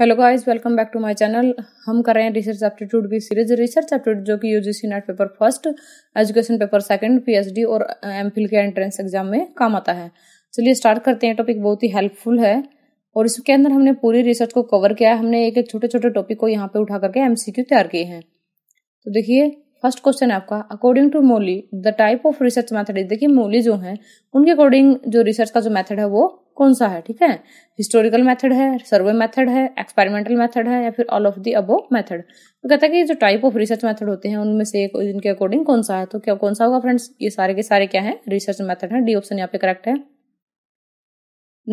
hello guys welcome back to my channel हम कर रहे हैं रिसर्च एप्टीट्यूड की सीरीज रिसर्च एप्टीट्यूड जो कि UGC NET paper first education paper second PhD और एमफिल uh, के एंट्रेंस एग्जाम में काम आता है चलिए स्टार्ट करते हैं टॉपिक बहुत ही हेल्पफुल है और इसके अंदर हमने पूरी रिसर्च को कवर किया है हमने एक एक छोटे छोटे टॉपिक को यहाँ पे उठा करके एम तैयार किए हैं तो देखिए फर्स्ट क्वेश्चन है आपका according to Mouly the type of research method देखिए मोली जो है उनके अकॉर्डिंग जो रिसर्च का जो मैथड है वो कौन सा है ठीक है हिस्टोरिकल मेथड है सर्वे मेथड है एक्सपेरिमेंटल मेथड है या फिर all of the above method तो कहता है कि जो टाइप ऑफ रिसर्च मेथड होते हैं उनमें से इनके अकॉर्डिंग कौन सा है तो क्या कौन सा होगा फ्रेंड्स ये सारे के सारे क्या है रिसर्च मेथड है डी ऑप्शन यहाँ पे करेक्ट है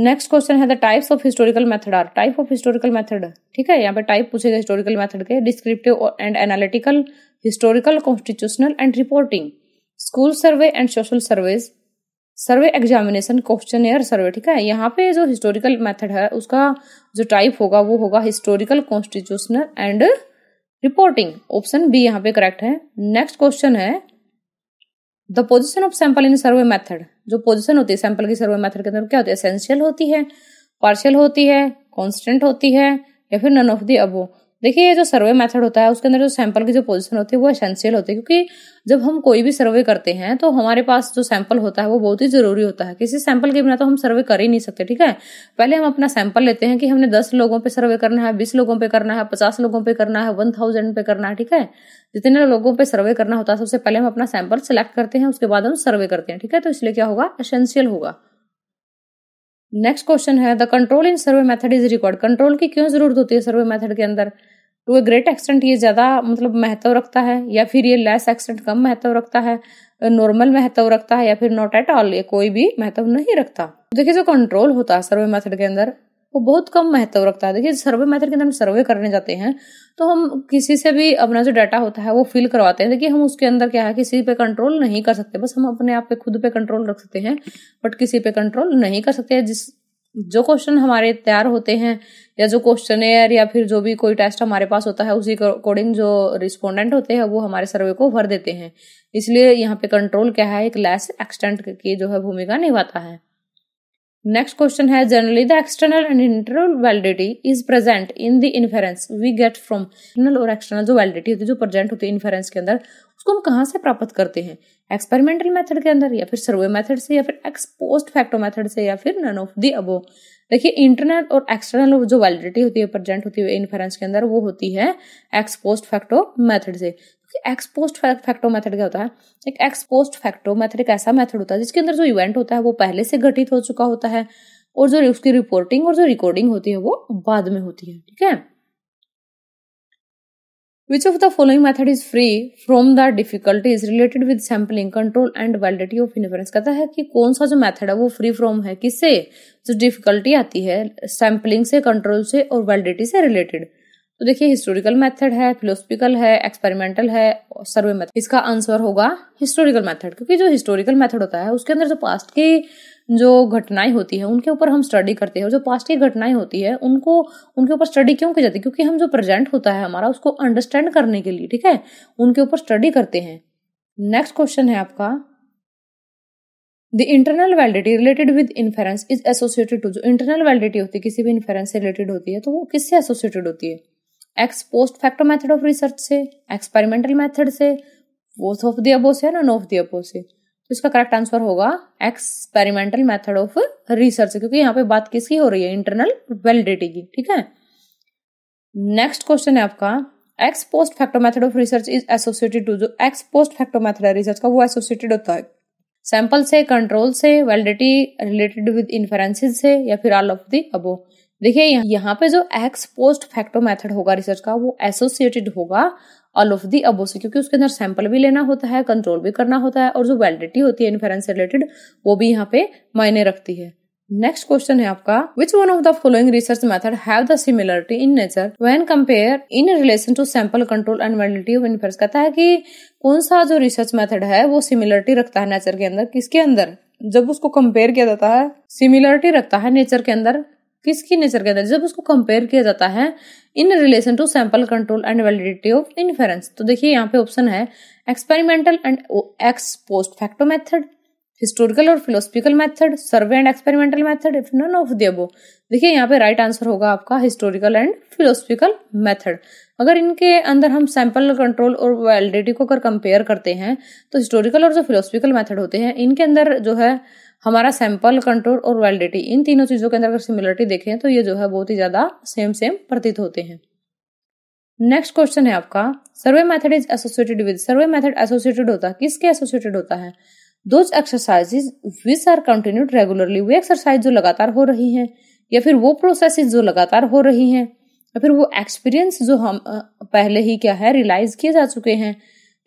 नेक्स्ट क्वेश्चन है the types of historical method are type of historical method ठीक है यहाँ पे टाइप पूछेगा हिस्टोरिकल मेथड के descriptive and analytical historical constitutional and reporting school survey and social surveys survey examination questionnaire survey ठीक है यहाँ पे जो हिस्टोरिकल मेथड है उसका जो टाइप होगा वो होगा historical constitutional and reporting option B यहाँ पे करेक्ट है नेक्स्ट क्वेश्चन है the position of sample in survey method जो पोजिशन होती है सैंपल की सर्वे मैथड के अंदर क्या होती है एसेंशियल होती है पार्शियल होती है कॉन्स्टेंट होती है या फिर नन ऑफ दी अबो देखिए ये जो सर्वे मेथड होता है उसके अंदर जो सैंपल की जो पोजीशन होती है वो एसेंशियल होती है क्योंकि जब हम कोई भी सर्वे करते हैं तो हमारे पास जो सैंपल होता है वो बहुत ही जरूरी होता है किसी सैंपल के बिना तो हम सर्वे कर ही नहीं सकते ठीक है पहले हम अपना सैंपल लेते हैं कि हमने दस लोगों पर सर्वे करना है बीस लोगों पर करना है पचास लोगों पर करना है वन थाउजेंड पे करना है ठीक है जितने लोगों पर सर्वे करना होता है सबसे पहले हम अपना सैंपल सेलेक्ट करते हैं उसके बाद हम सर्वे करते हैं ठीक है तो इसलिए क्या होगा एसेंशियल होगा नेक्स्ट क्वेश्चन है the control in survey method is record control की क्यों जरूरत होती है सर्वे मेथड के अंदर टू ए ग्रेट एक्सटेंट ये ज़्यादा मतलब महत्व रखता है या फिर ये लेस एक्सटेंट कम महत्व रखता है नॉर्मल महत्व रखता है या फिर नॉट एट ऑल ये कोई भी महत्व नहीं रखता देखिए जो कंट्रोल होता है सर्वे मेथड के अंदर वो बहुत कम महत्व रखता है देखिए सर्वे मेथड के अंदर हम सर्वे करने जाते हैं तो हम किसी से भी अपना जो डाटा होता है वो फिल करवाते हैं देखिए हम उसके अंदर क्या है किसी पे कंट्रोल नहीं कर सकते बस हम अपने आप पे खुद पे कंट्रोल रख सकते हैं बट किसी पे कंट्रोल नहीं कर सकते जिस जो क्वेश्चन हमारे तैयार होते हैं या जो क्वेश्चन एयर या फिर जो भी कोई टेस्ट हमारे पास होता है उसी अकॉर्डिंग जो रिस्पोंडेंट होते हैं वो हमारे सर्वे को भर देते हैं इसलिए यहाँ पे कंट्रोल क्या है एक लेस एक्सटेंट की जो है भूमिका निभाता है नेक्स्ट क्वेश्चन है generally the external and internal validity is present in the inference we get from internal और एक्सटर्नल जो वैलिडिटी होती है जो प्रेजेंट होती है इन्फेरेंस के अंदर उसको हम कहाँ से प्राप्त करते हैं एक्सपेरिमेंटल मेथड के अंदर या फिर सर्वे मेथड से या फिर एक्सपोस्ट फैक्टो मेथड से या फिर नन ऑफ दी अबो देखिए इंटरनल और एक्सटर्नल जो वैलिडिटी होती है प्रेजेंट होती है इन्फेरेंस के अंदर वो होती है एक्सपोस्ट फैक्टो मेथड से एक्सपोस्ट फैक्टो मेथड क्या होता है एक एक्सपोस्ट फैक्टो मेथड एक ऐसा मेथड होता है जिसके अंदर जो इवेंट होता है वो पहले से घटित हो चुका होता है और जो उसकी रिपोर्टिंग और जो रिकॉर्डिंग होती है वो बाद में होती है ठीक है which of the following method is free from the difficulties related with sampling control and validity of inference कहता है कि कौन सा जो मेथड है वो फ्री फ्रॉम है किससे जो डिफिकल्टी आती है सैम्पलिंग से कंट्रोल से और वैलिडिटी से रिलेटेड तो देखिए हिस्टोरिकल मेथड है फिलोसफिकल है एक्सपेरिमेंटल है सर्वे मेथड इसका आंसर होगा हिस्टोरिकल मेथड क्योंकि जो हिस्टोरिकल मेथड होता है उसके अंदर जो पास्ट की जो घटनाएं होती है उनके ऊपर हम स्टडी करते हैं जो पास्ट की घटनाएं होती है उनको उनके ऊपर स्टडी क्यों की जाती है क्योंकि हम जो प्रेजेंट होता है हमारा उसको अंडरस्टैंड करने के लिए ठीक है उनके ऊपर स्टडी करते हैं नेक्स्ट क्वेश्चन है आपका the internal validity related with inference is associated to जो इंटरनल वैलिडिटी होती है किसी भी इन्फेरेंस से रिलेटेड होती है तो वो किससे एसोसिएटेड होती है ex post facto method of research से एक्सपेरिमेंटल मेथड से बोथ ऑफ द अबो से है ना नो ऑफ द अबो से तो इसका करेक्ट आंसर होगा एक्सपेरिमेंटल मेथड ऑफ रिसर्च क्योंकि यहाँ पे बात किसकी हो रही है इंटरनल वेलिडिटी की ठीक है नेक्स्ट क्वेश्चन है आपका ex post facto method of research is associated to जो एक्स पोस्ट फैक्टो मेथड है रिसर्च का वो एसोसिएटेड होता है सैंपल से कंट्रोल से वैलिडिटी रिलेटेड विद इन्फेरेंसेज से या फिर ऑल ऑफ दी अबो देखिए यहाँ पे जो एक्स पोस्ट फैक्टो मेथड होगा रिसर्च का वो एसोसिएटेड होगा ऑल ऑफ दी अबो से क्योंकि उसके अंदर सैंपल भी लेना होता है कंट्रोल भी करना होता है और जो वैलिडिटी होती है इन्फेरेंस से रिलेटेड वो भी यहाँ पे मायने रखती है नेक्स्ट क्वेश्चन है आपका which one of the following research method have the similarity in nature when compare in relation to sample control and validity of inference कहता है कि कौन सा जो रिसर्च मेथड है वो सिमिलरिटी रखता है नेचर के अंदर किसके अंदर जब उसको कंपेयर किया जाता है सिमिलरिटी रखता है नेचर के अंदर किसकी नेचर के अंदर जब उसको कंपेयर किया जाता है in relation to sample control and validity of inference तो देखिए यहाँ पे ऑप्शन है experimental and ex post facto method historical और philosophical method survey and experimental method if none of the above देखिए यहाँ पे राइट right आंसर होगा आपका हिस्टोरिकल एंड फिलोसफिकल मेथड अगर इनके अंदर हम सैंपल कंट्रोल और वैलिडिटी को अगर कंपेयर करते हैं तो हिस्टोरिकल और जो फिलोसफिकल मेथड होते हैं इनके अंदर जो है हमारा सैंपल कंट्रोल और वैलिडिटी इन तीनों चीज़ों के अंदर अगर सिमिलरिटी देखें तो ये जो है बहुत ही ज़्यादा सेम सेम प्रतीत होते हैं नेक्स्ट क्वेश्चन है आपका survey method is associated with survey method associated होता है किसके एसोसिएटेड होता है those exercises which are continued regularly वे एक्सरसाइज जो लगातार हो रही हैं या फिर वो प्रोसेसेस जो लगातार हो रही हैं या फिर वो एक्सपीरियंस जो हम पहले ही क्या है रियलाइज किए जा चुके हैं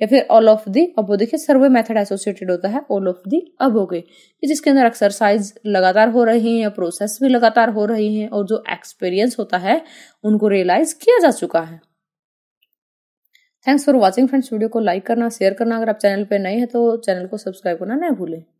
या फिर ऑल ऑफ दी वो देखिए सर्वे मेथड एसोसिएटेड होता है ऑल ऑफ दी अबो के जिसके अंदर एक्सरसाइज लगातार हो रही है प्रोसेस भी लगातार हो रही है और जो एक्सपीरियंस होता है उनको रियलाइज किया जा चुका है thanks for watching friends video को लाइक करना शेयर करना अगर आप चैनल पर नए हैं तो चैनल को सब्सक्राइब करना न भूलें